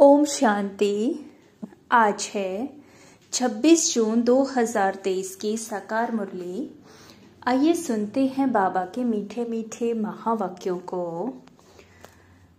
ओम शांति आज है 26 जून 2023 की साकार मुरली आइए सुनते हैं बाबा के मीठे मीठे महावाक्यों को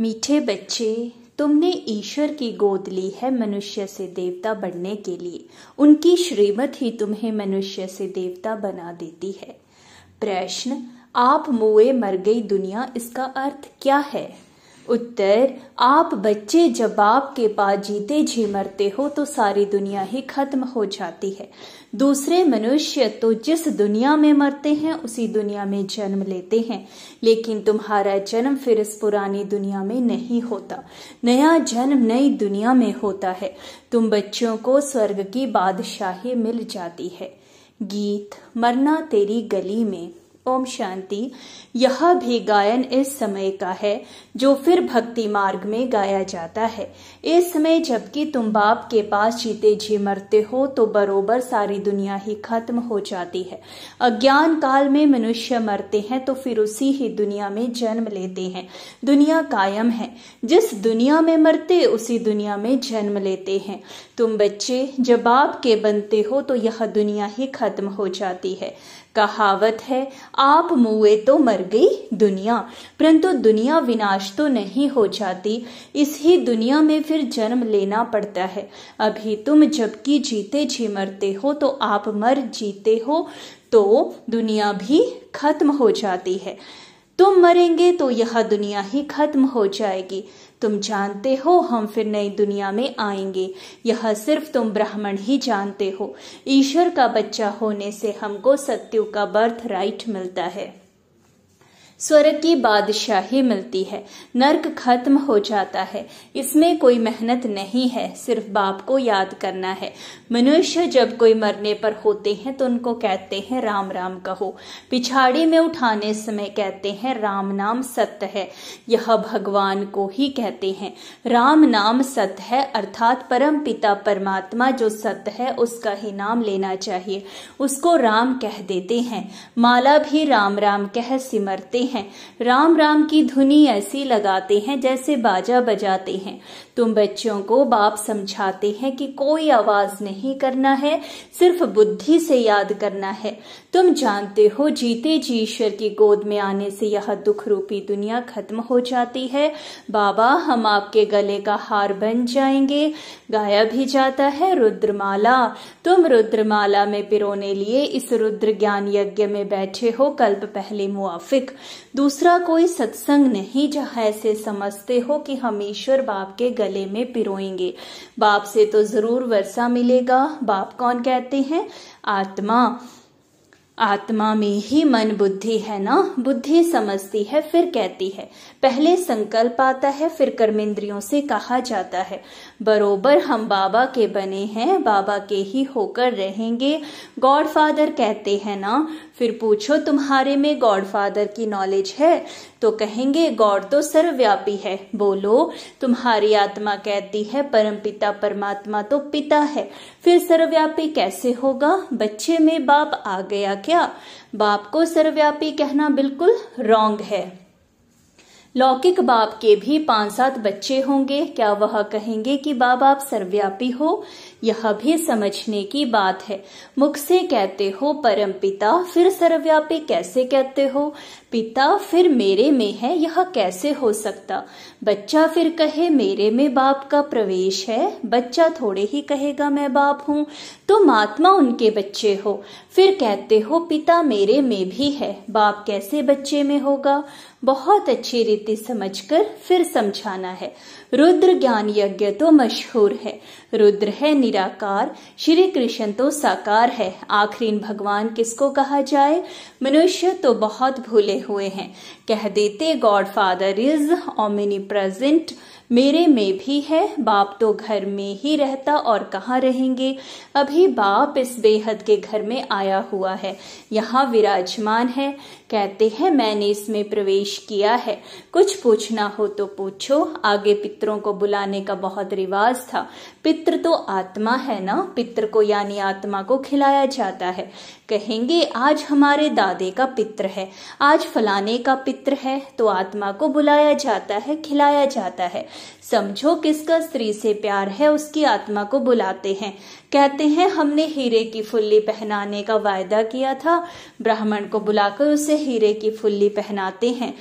मीठे बच्चे तुमने ईश्वर की गोद ली है मनुष्य से देवता बनने के लिए उनकी श्रीमत ही तुम्हें मनुष्य से देवता बना देती है प्रश्न आप मुए मर गई दुनिया इसका अर्थ क्या है उत्तर आप बच्चे जब आपके पास जीते जी मरते हो तो सारी दुनिया ही खत्म हो जाती है दूसरे मनुष्य तो जिस दुनिया में मरते हैं उसी दुनिया में जन्म लेते हैं लेकिन तुम्हारा जन्म फिर इस पुरानी दुनिया में नहीं होता नया जन्म नई दुनिया में होता है तुम बच्चों को स्वर्ग की बादशाही मिल जाती है गीत मरना तेरी गली में ओम शांति यह भी गायन इस समय का है जो फिर भक्ति मार्ग में गाया जाता है इस समय जबकि तुम बाप के पास जीते जी मरते हो तो बरोबर सारी दुनिया ही खत्म हो जाती है अज्ञान काल में मनुष्य मरते हैं तो फिर उसी ही दुनिया में जन्म लेते हैं दुनिया कायम है जिस दुनिया में मरते उसी दुनिया में जन्म लेते हैं तुम बच्चे जब बाप के बनते हो तो यह दुनिया ही खत्म हो जाती है कहावत है आप मुए तो मर गई दुनिया परंतु दुनिया विनाश तो नहीं हो जाती इस ही दुनिया में फिर जन्म लेना पड़ता है अभी तुम जबकि जीते जी मरते हो तो आप मर जीते हो तो दुनिया भी खत्म हो जाती है तुम मरेंगे तो यह दुनिया ही खत्म हो जाएगी तुम जानते हो हम फिर नई दुनिया में आएंगे यह सिर्फ तुम ब्राह्मण ही जानते हो ईश्वर का बच्चा होने से हमको सत्यु का बर्थ राइट मिलता है स्वर्ग की बादशाही मिलती है नर्क खत्म हो जाता है इसमें कोई मेहनत नहीं है सिर्फ बाप को याद करना है मनुष्य जब कोई मरने पर होते हैं तो उनको कहते हैं राम राम कहो पिछाड़ी में उठाने समय कहते हैं राम नाम सत्य है यह भगवान को ही कहते हैं राम नाम सत्य है अर्थात परम पिता परमात्मा जो सत्य है उसका ही नाम लेना चाहिए उसको राम कह देते हैं माला भी राम राम कह सिमरते हैं राम राम की धुनी ऐसी लगाते हैं जैसे बाजा बजाते हैं तुम बच्चों को बाप समझाते हैं कि कोई आवाज नहीं करना है सिर्फ बुद्धि से याद करना है तुम जानते हो जीते जी ईश्वर की गोद में आने से यह दुख रूपी दुनिया खत्म हो जाती है बाबा हम आपके गले का हार बन जाएंगे गाया भी जाता है रुद्रमाला तुम रुद्रमाला में पिरोने लिए इस रुद्र ज्ञान यज्ञ में बैठे हो कल्प पहले मुआफिक दूसरा कोई सत्संग नहीं जहां ऐसे समझते हो कि हम ईश्वर बाप के गले गले में पिरोएंगे बाप से तो जरूर वर्षा मिलेगा बाप कौन कहते हैं आत्मा आत्मा में ही मन बुद्धि है ना बुद्धि समझती है फिर कहती है पहले संकल्प आता है फिर कर्मेंद्रियों से कहा जाता है बरोबर हम बाबा के बने हैं बाबा के ही होकर रहेंगे गॉड फादर कहते हैं ना फिर पूछो तुम्हारे में गॉड फादर की नॉलेज है तो कहेंगे गॉड तो सर्वव्यापी है बोलो तुम्हारी आत्मा कहती है परमपिता परमात्मा तो पिता है फिर सर्वव्यापी कैसे होगा बच्चे में बाप आ गया क्या बाप को सर्वव्यापी कहना बिल्कुल रॉन्ग है लौकिक बाप के भी पांच सात बच्चे होंगे क्या वह कहेंगे कि बाप आप सर्वव्यापी हो यह भी समझने की बात है मुख से कहते हो परम पिता फिर सर्वव्यापी कैसे कहते हो पिता फिर मेरे में है यह कैसे हो सकता बच्चा फिर कहे मेरे में बाप का प्रवेश है बच्चा थोड़े ही कहेगा मैं बाप हूँ तुम आत्मा उनके बच्चे हो फिर कहते हो पिता मेरे में भी है बाप कैसे बच्चे में होगा बहुत अच्छी रीति समझकर फिर समझाना है रुद्र ज्ञान यज्ञ तो मशहूर है रुद्र है निराकार श्री कृष्ण तो साकार है आखिरी भगवान किसको कहा जाए मनुष्य तो बहुत भूले हुए हैं कह देते God father is omnipresent मेरे में भी है बाप तो घर में ही रहता और कहाँ रहेंगे अभी बाप इस बेहद के घर में आया हुआ है यहाँ विराजमान है कहते हैं मैंने इसमें प्रवेश किया है कुछ पूछना हो तो पूछो आगे पिता पितरों को बुलाने का बहुत रिवाज था पित्र तो आत्मा है ना पित्र को यानी आत्मा को खिलाया जाता है कहेंगे आज हमारे दादे का पित्र है आज फलाने का पित्र है तो आत्मा को बुलाया जाता है खिलाया जाता है समझो किसका स्त्री से प्यार है उसकी आत्मा को बुलाते हैं कहते हैं हमने हीरे की फुल्ली पहनाने का वायदा किया था ब्राह्मण को बुलाकर उसे हीरे की फुल्ली पहनाते हैं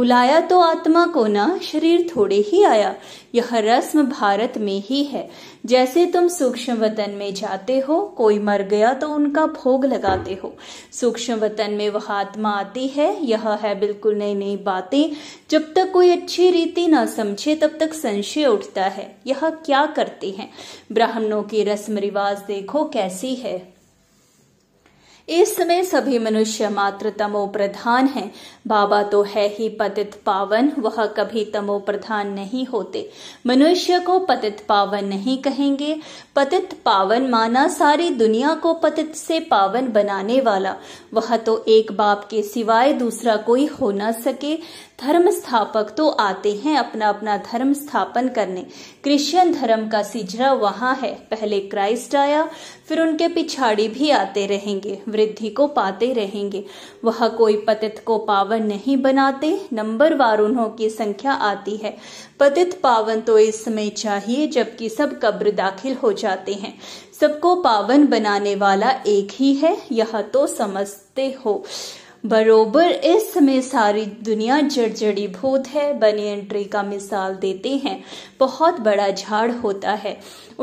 बुलाया तो आत्मा को ना शरीर थोड़े ही आया यह रस्म भारत में ही है जैसे तुम सूक्ष्म वतन में जाते हो कोई मर गया तो उनका भोग लगाते हो सूक्ष्म वतन में वह आत्मा आती है यह है बिल्कुल नई नई बातें जब तक कोई अच्छी रीति ना समझे तब तक संशय उठता है यह क्या करते हैं ब्राह्मणों की रस्म रिवाज देखो कैसी है इस समय सभी मनुष्य मात्र तमो प्रधान है बाबा तो है ही पतित पावन वह कभी तमो प्रधान नहीं होते मनुष्य को पतित पावन नहीं कहेंगे पतित पावन माना सारी दुनिया को पतित से पावन बनाने वाला वह तो एक बाप के सिवाय दूसरा कोई हो ना सके धर्म स्थापक तो आते हैं अपना अपना धर्म स्थापन करने क्रिश्चियन धर्म का सिजरा वहां है पहले क्राइस्ट आया फिर उनके पिछाड़ी भी आते रहेंगे वृद्धि को पाते रहेंगे वह कोई पतित को पावन नहीं बनाते नंबर वार उन्हों की संख्या आती है पतित पावन तो इस समय चाहिए जबकि सब कब्र दाखिल हो जाते हैं सबको पावन बनाने वाला एक ही है यह तो समझते हो बरोबर इस समय सारी दुनिया जर्जड़ी भूत है बनी एंट्री का मिसाल देते हैं बहुत बड़ा झाड़ होता है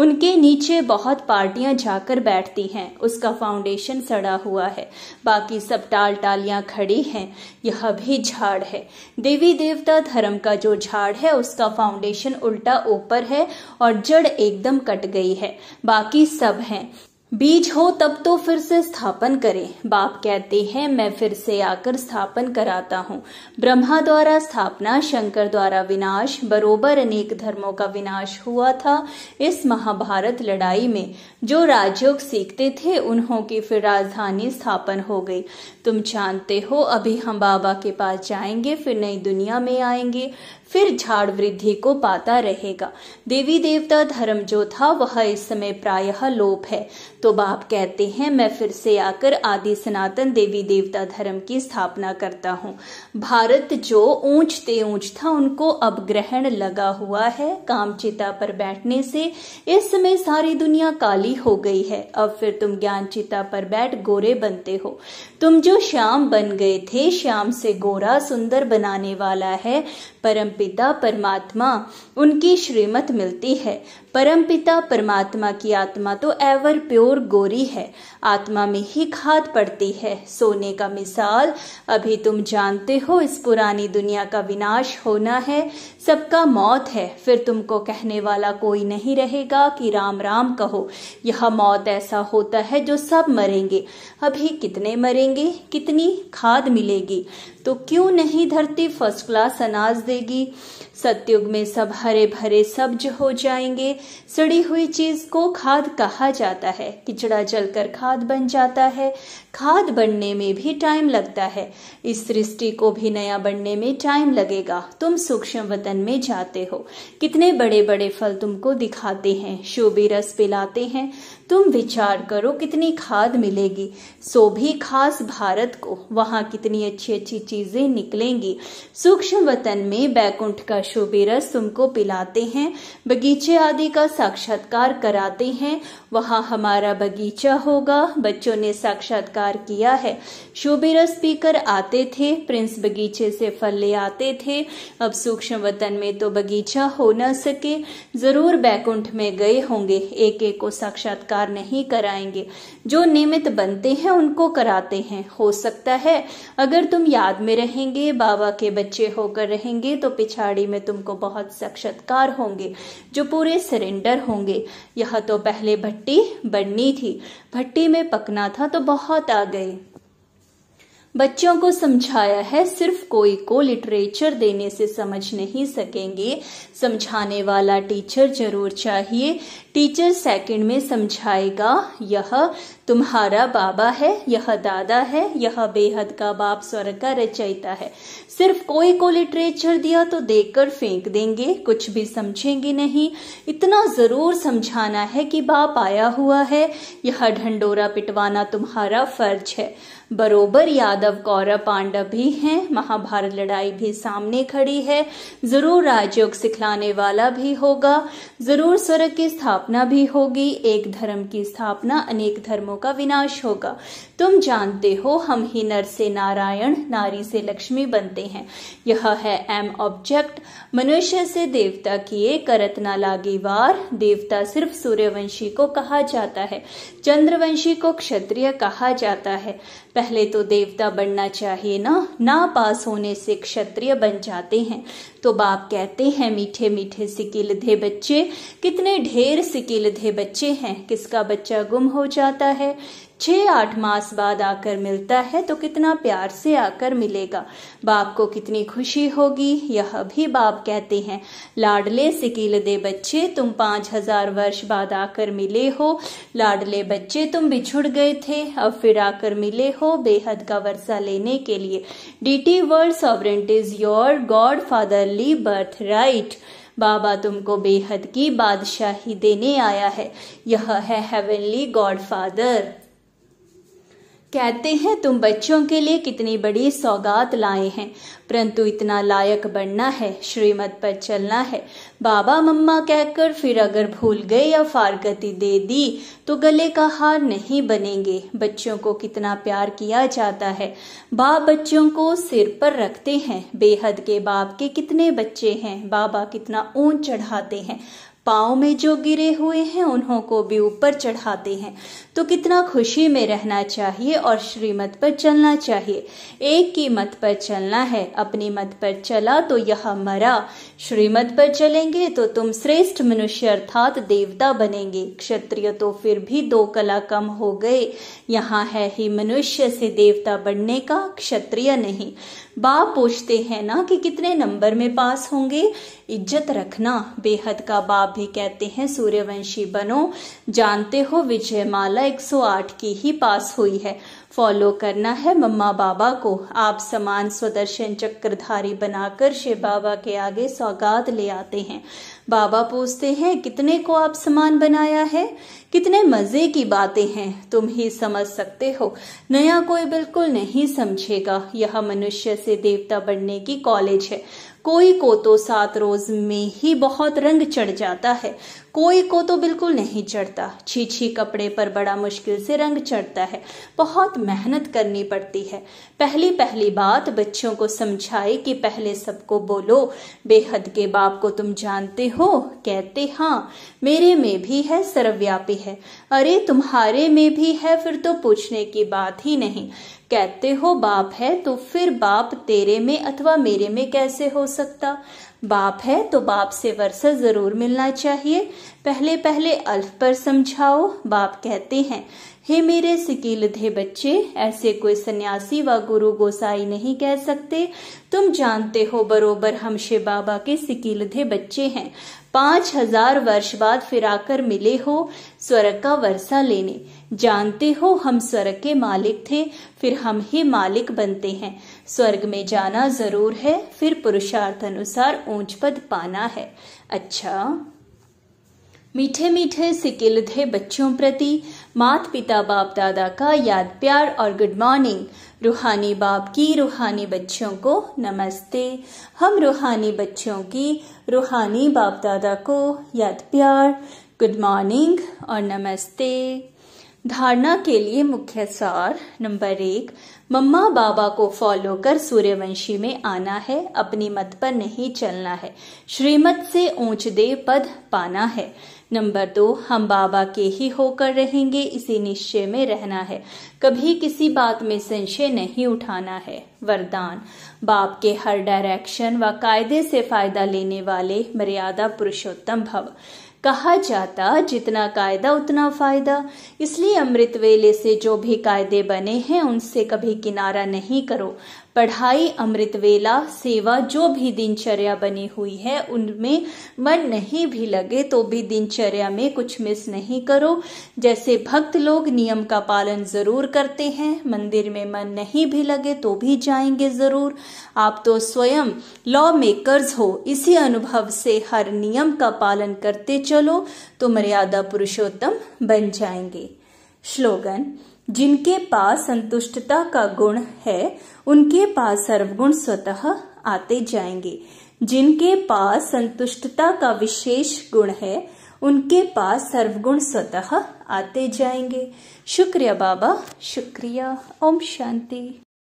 उनके नीचे बहुत पार्टियां जाकर बैठती हैं उसका फाउंडेशन सड़ा हुआ है बाकी सब टाल टालियां खड़ी हैं यह भी झाड़ है देवी देवता धर्म का जो झाड़ है उसका फाउंडेशन उल्टा ऊपर है और जड़ एकदम कट गई है बाकी सब हैं बीज हो तब तो फिर से स्थापन करें बाप कहते हैं मैं फिर से आकर स्थापन कराता हूँ ब्रह्मा द्वारा स्थापना शंकर द्वारा विनाश बरोबर अनेक धर्मों का विनाश हुआ था इस महाभारत लड़ाई में जो राजयोग सीखते थे उन्हों की फिर राजधानी स्थापन हो गई तुम जानते हो अभी हम बाबा के पास जाएंगे फिर नई दुनिया में आएंगे फिर झाड़ वृद्धि को पाता रहेगा देवी देवता धर्म जो था वह इस समय प्रायः लोप है तो बाप कहते हैं मैं फिर से आकर आदि सनातन देवी देवता धर्म की स्थापना करता हूँ भारत जो ऊंच ते ऊंच था उनको अब ग्रहण लगा हुआ है कामचिता पर बैठने से इस समय सारी दुनिया काली हो गई है अब फिर तुम ज्ञान चिता पर बैठ गोरे बनते हो तुम जो श्याम बन गए थे श्याम से गोरा सुंदर बनाने वाला है परमपिता परमात्मा उनकी श्रीमत मिलती है परमपिता परमात्मा की आत्मा तो एवर प्योर गोरी है आत्मा में ही खाद पड़ती है सोने का मिसाल अभी तुम जानते हो इस पुरानी दुनिया का विनाश होना है सबका मौत है फिर तुमको कहने वाला कोई नहीं रहेगा कि राम राम कहो यह मौत ऐसा होता है जो सब मरेंगे अभी कितने मरेंगे कितनी खाद मिलेगी तो क्यों नहीं धरती फर्स्ट क्लास अनाज देगी सत्युग में सब हरे भरे सब्ज हो जाएंगे सड़ी हुई चीज को खाद कहा जाता है किचड़ा जलकर खाद बन जाता है खाद बनने में भी टाइम लगता है इस सृष्टि को भी नया बनने में टाइम लगेगा तुम सूक्ष्म वतन में जाते हो कितने बड़े बड़े फल तुमको दिखाते हैं शोभी रस पिलाते हैं तुम विचार करो कितनी खाद मिलेगी सो भी खास भारत को वहाँ कितनी अच्छी अच्छी चीजें निकलेंगी सूक्ष्म वतन में बैकुंठ का रस तुमको पिलाते हैं बगीचे आदि का साक्षात्कार कराते हैं वहाँ हमारा बगीचा होगा बच्चों ने साक्षात्कार किया है रस पीकर आते थे प्रिंस बगीचे से फल ले आते थे अब सूक्ष्म वतन में तो बगीचा हो न सके जरूर बैकुंठ में गए होंगे एक एक को साक्षात्कार नहीं कराएंगे जो नियमित बनते हैं उनको कराते हैं हो सकता है अगर तुम याद में रहेंगे बाबा के बच्चे होकर रहेंगे तो पिछाड़ी में तुमको बहुत साक्षात्कार होंगे जो पूरे सरेंडर होंगे यह तो पहले भट्टी बननी थी भट्टी में पकना था तो बहुत आ गए बच्चों को समझाया है सिर्फ कोई को लिटरेचर देने से समझ नहीं सकेंगे समझाने वाला टीचर जरूर चाहिए टीचर सेकंड में समझाएगा यह तुम्हारा बाबा है यह दादा है यह बेहद का बाप स्वर का रचयिता है सिर्फ कोई को लिटरेचर दिया तो देखकर फेंक देंगे कुछ भी समझेंगे नहीं इतना जरूर समझाना है कि बाप आया हुआ है यह ढंडोरा पिटवाना तुम्हारा फर्ज है बरोबर यादव कौरव पांडव भी हैं महाभारत लड़ाई भी सामने खड़ी है जरूर राजयोग सिखलाने वाला भी होगा जरूर स्वर्ग की स्थापना भी होगी एक धर्म की स्थापना अनेक धर्मों का विनाश होगा तुम जानते हो हम ही नर से नारायण नारी से लक्ष्मी बनते हैं यह है एम ऑब्जेक्ट मनुष्य से देवता किए करत ना लागी वार देवता सिर्फ सूर्यवंशी को कहा जाता है चंद्रवंशी को क्षत्रिय कहा जाता है पहले तो देवता बनना चाहिए ना ना पास होने से क्षत्रिय बन जाते हैं तो बाप कहते हैं मीठे मीठे सिकिलधे बच्चे कितने ढेर सिकिलधे बच्चे हैं किसका बच्चा गुम हो जाता है छः आठ मास बाद आकर मिलता है तो कितना प्यार से आकर मिलेगा बाप को कितनी खुशी होगी यह भी बाप कहते हैं लाडले सिकील दे बच्चे तुम पांच हजार वर्ष बाद आकर मिले हो लाडले बच्चे तुम बिछुड़ गए थे अब फिर आकर मिले हो बेहद का वर्षा लेने के लिए deity world sovereignty is your God fatherly birth right बाबा तुमको बेहद की बादशाही देने आया है यह है हेवनली गॉड फादर कहते हैं तुम बच्चों के लिए कितनी बड़ी सौगात लाए हैं परंतु इतना लायक बनना है श्रीमत पर चलना है बाबा मम्मा कहकर फिर अगर भूल गए या फारगति दे दी तो गले का हार नहीं बनेंगे बच्चों को कितना प्यार किया जाता है बाप बच्चों को सिर पर रखते हैं बेहद के बाप के कितने बच्चे हैं बाबा कितना ऊंच चढ़ाते हैं पाँव में जो गिरे हुए हैं उन्हों को भी ऊपर चढ़ाते हैं तो कितना खुशी में रहना चाहिए और श्रीमत पर चलना चाहिए एक की मत पर चलना है अपनी मत पर चला तो यह मरा श्रीमत पर चलेंगे तो तुम श्रेष्ठ मनुष्य अर्थात देवता बनेंगे क्षत्रिय तो फिर भी दो कला कम हो गए यहाँ है ही मनुष्य से देवता बनने का क्षत्रिय नहीं बाप पूछते हैं ना कि कितने नंबर में पास होंगे इज्जत रखना बेहद का बाप भी कहते हैं सूर्यवंशी बनो जानते हो विजयमाला 108 की ही पास हुई है फॉलो करना है मम्मा बाबा को आप समान स्वदर्शन चक्रधारी बनाकर शिव बाबा के आगे सौगात ले आते हैं बाबा पूछते हैं कितने को आप समान बनाया है कितने मजे की बातें हैं तुम ही समझ सकते हो नया कोई बिल्कुल नहीं समझेगा यह मनुष्य से देवता बनने की कॉलेज है कोई को तो सात रोज में ही बहुत रंग चढ़ जाता है कोई को तो बिल्कुल नहीं चढ़ता छी छी कपड़े पर बड़ा मुश्किल से रंग चढ़ता है बहुत मेहनत करनी पड़ती है पहली पहली बात बच्चों को समझाए कि पहले सबको बोलो बेहद के बाप को तुम जानते हो कहते हाँ मेरे में भी है सर्वव्यापी है अरे तुम्हारे में भी है फिर तो पूछने की बात ही नहीं कहते हो बाप है तो फिर बाप तेरे में अथवा मेरे में कैसे हो सकता बाप है तो बाप से वर्षा जरूर मिलना चाहिए पहले पहले अल्फ पर समझाओ बाप कहते हैं हे मेरे सिकीलधे बच्चे ऐसे कोई सन्यासी व गुरु गोसाई नहीं कह सकते तुम जानते हो बरोबर हम शे बाबा के सिकीलधे बच्चे हैं पांच हजार वर्ष बाद फिर आकर मिले हो स्वर्ग का वर्षा लेने जानते हो हम स्वर्ग के मालिक थे फिर हम ही मालिक बनते हैं स्वर्ग में जाना जरूर है फिर पुरुषार्थ अनुसार ऊंच पद पाना है अच्छा मीठे मीठे सिकिल थे बच्चों प्रति मात पिता बाप दादा का याद प्यार और गुड मॉर्निंग रूहानी बाप की रूहानी बच्चों को नमस्ते हम रूहानी बच्चों की रूहानी बाप दादा को याद प्यार गुड मॉर्निंग और नमस्ते धारणा के लिए मुख्य सार नंबर एक मम्मा बाबा को फॉलो कर सूर्यवंशी में आना है अपनी मत पर नहीं चलना है श्रीमत से ऊंच दे पद पाना है नंबर दो हम बाबा के ही होकर रहेंगे इसी निश्चय में रहना है कभी किसी बात में संशय नहीं उठाना है वरदान बाप के हर डायरेक्शन व कायदे से फायदा लेने वाले मर्यादा पुरुषोत्तम भव कहा जाता जितना कायदा उतना फायदा इसलिए अमृत वेले से जो भी कायदे बने हैं उनसे कभी किनारा नहीं करो पढ़ाई अमृत वेला सेवा जो भी दिनचर्या बनी हुई है उनमें मन नहीं भी लगे तो भी दिनचर्या में कुछ मिस नहीं करो जैसे भक्त लोग नियम का पालन जरूर करते हैं मंदिर में मन नहीं भी लगे तो भी जाएंगे जरूर आप तो स्वयं लॉ मेकर्स हो इसी अनुभव से हर नियम का पालन करते चलो तो मर्यादा पुरुषोत्तम बन जाएंगे श्लोगन जिनके पास संतुष्टता का गुण है उनके पास सर्वगुण स्वतः आते जाएंगे जिनके पास संतुष्टता का विशेष गुण है उनके पास सर्वगुण स्वतः आते जाएंगे शुक्रिया बाबा शुक्रिया ओम शांति